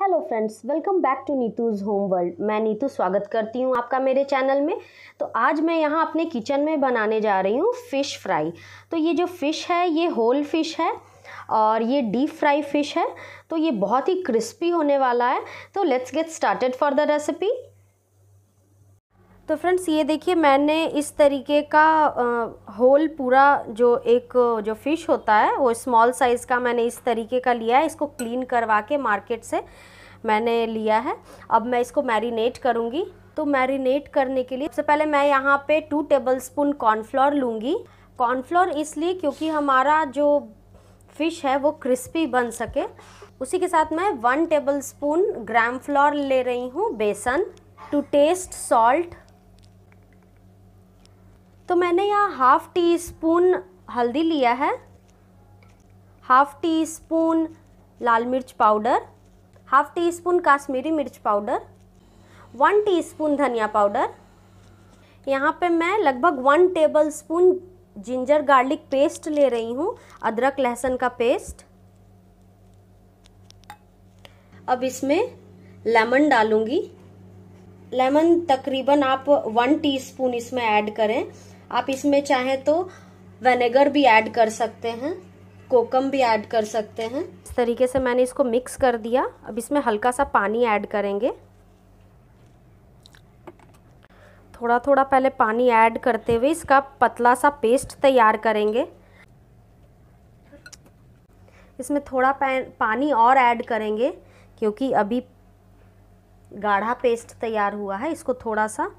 hello friends welcome back to Neetu's home world मैं नीतू स्वागत करती हूँ आपका मेरे चैनल में तो आज मैं यहाँ अपने किचन में बनाने जा रही हूँ फ़िश फ्राई तो ये जो फ़िश है ये होल फिश है और ये डीप फ्राई फ़िश है तो ये बहुत ही क्रिस्पी होने वाला है तो let's get started for the recipe तो फ्रेंड्स ये देखिए मैंने इस तरीके का होल पूरा जो एक जो फ़िश होता है वो स्मॉल साइज़ का मैंने इस तरीके का लिया है इसको क्लीन करवा के मार्केट से मैंने लिया है अब मैं इसको मैरिनेट करूँगी तो मैरिनेट करने के लिए सबसे पहले मैं यहाँ पे टू टेबल स्पून कॉर्नफ्लोर लूँगी कॉर्नफ्लोर इसलिए क्योंकि हमारा जो फ़िश है वो क्रिस्पी बन सके उसी के साथ मैं one tablespoon gram flour ले रही हूँ बेसन टू टेस्ट सॉल्ट तो मैंने यहाँ हाफ़ टी स्पून हल्दी लिया है हाफ़ टी स्पून लाल मिर्च powder half teaspoon Kashmiri मिर्च पाउडर वन टी स्पून धनिया पाउडर यहाँ पे मैं लगभग one tablespoon ginger garlic paste ले रही हूँ अदरक लहसुन का पेस्ट अब इसमें लेमन डालूंगी लेमन तकरीबन आप वन टीस्पून इसमें ऐड करें आप इसमें चाहें तो वेनेगर भी ऐड कर सकते हैं कोकम भी ऐड कर सकते हैं इस तरीके से मैंने इसको मिक्स कर दिया अब इसमें हल्का सा पानी ऐड करेंगे थोड़ा थोड़ा पहले पानी ऐड करते हुए इसका पतला सा पेस्ट तैयार करेंगे इसमें थोड़ा पानी और ऐड करेंगे क्योंकि अभी गाढ़ा पेस्ट तैयार हुआ है इसको थोड़ा सा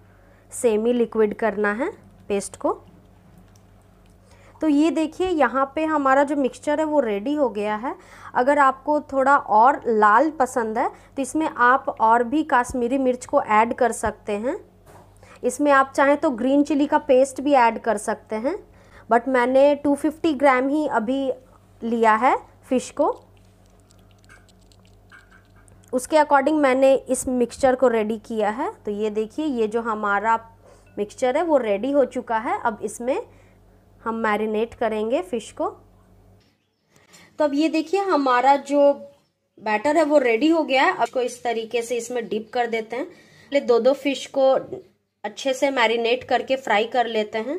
सेमी लिक्विड करना है पेस्ट को तो ये देखिए यहाँ पे हमारा जो मिक्सचर है वो रेडी हो गया है अगर आपको थोड़ा और लाल पसंद है तो इसमें आप और भी काश्मीरी मिर्च को ऐड कर सकते हैं इसमें आप चाहें तो ग्रीन चिली का पेस्ट भी ऐड कर सकते हैं बट मैंने 250 ग्राम ही अभी लिया है फ़िश को उसके अकॉर्डिंग मैंने इस मिक्सचर को रेडी किया है तो ये देखिए ये जो हमारा मिक्सचर है वो रेडी हो चुका है अब इसमें हम मैरिनेट करेंगे फ़िश को तो अब ये देखिए हमारा जो बैटर है वो रेडी हो गया है अब को इस तरीके से इसमें डिप कर देते हैं दो दो फिश को अच्छे से मैरिनेट करके फ्राई कर लेते हैं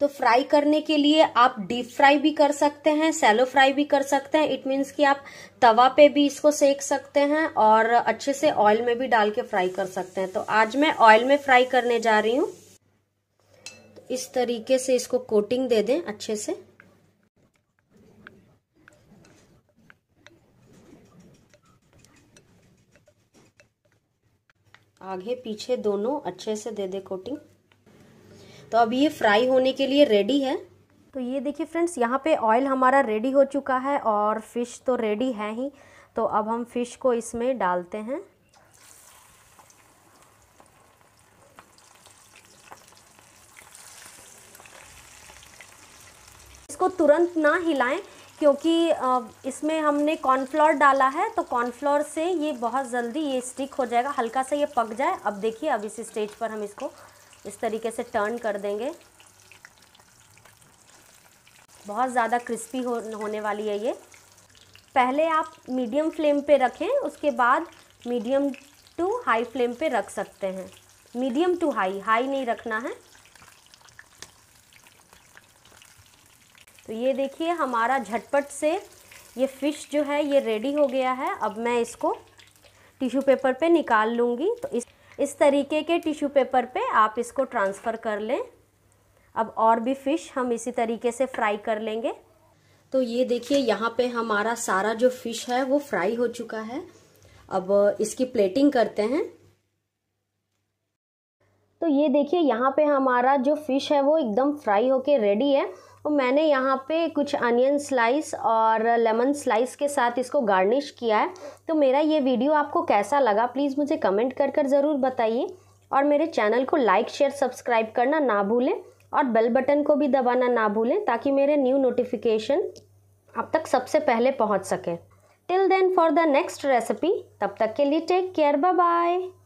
तो फ्राई करने के लिए आप डीप फ्राई भी कर सकते हैं सैलो फ्राई भी कर सकते हैं इट मीन्स कि आप तवा पे भी इसको सेक सकते हैं और अच्छे से ऑयल में भी डाल के फ्राई कर सकते हैं तो आज मैं ऑयल में फ्राई करने जा रही हूँ तो इस तरीके से इसको कोटिंग दे दें अच्छे से आगे पीछे दोनों अच्छे से दे दे कोटिंग तो अब ये फ्राई होने के लिए रेडी है तो ये देखिए फ्रेंड्स यहाँ पे ऑयल हमारा रेडी हो चुका है और फ़िश तो रेडी है ही तो अब हम फ़िश को इसमें डालते हैं इसको तुरंत ना हिलाएं क्योंकि इसमें हमने कॉर्नफ्लोर डाला है तो कॉर्नफ्लोर से ये बहुत जल्दी ये स्टिक हो जाएगा हल्का सा ये पक जाए अब देखिए अब इस स्टेज पर हम इसको इस तरीके से टर्न कर देंगे बहुत ज़्यादा क्रिस्पी हो होने वाली है ये पहले आप मीडियम फ्लेम पे रखें उसके बाद मीडियम टू हाई फ्लेम पे रख सकते हैं मीडियम टू हाई हाई नहीं रखना है तो ये देखिए हमारा झटपट से ये फ़िश जो है ये रेडी हो गया है अब मैं इसको टिश्यू पेपर पे निकाल लूँगी तो इस इस तरीके के टिश्यू पेपर पे आप इसको ट्रांसफ़र कर लें अब और भी फ़िश हम इसी तरीके से फ्राई कर लेंगे तो ये देखिए यहाँ पे हमारा सारा जो फिश है वो फ्राई हो चुका है अब इसकी प्लेटिंग करते हैं तो ये देखिए यहाँ पे हमारा जो फ़िश है वो एकदम फ्राई होके रेडी है और मैंने यहाँ पे कुछ अनियन स्लाइस और लेमन स्लाइस के साथ इसको गार्निश किया है तो मेरा ये वीडियो आपको कैसा लगा प्लीज़ मुझे कमेंट कर कर ज़रूर बताइए और मेरे चैनल को लाइक शेयर सब्सक्राइब करना ना भूलें और बेल बटन को भी दबाना ना भूलें ताकि मेरे न्यू नोटिफिकेशन अब तक सबसे पहले पहुँच सके till then for the next recipe तब तक के लिए टेक केयर बाय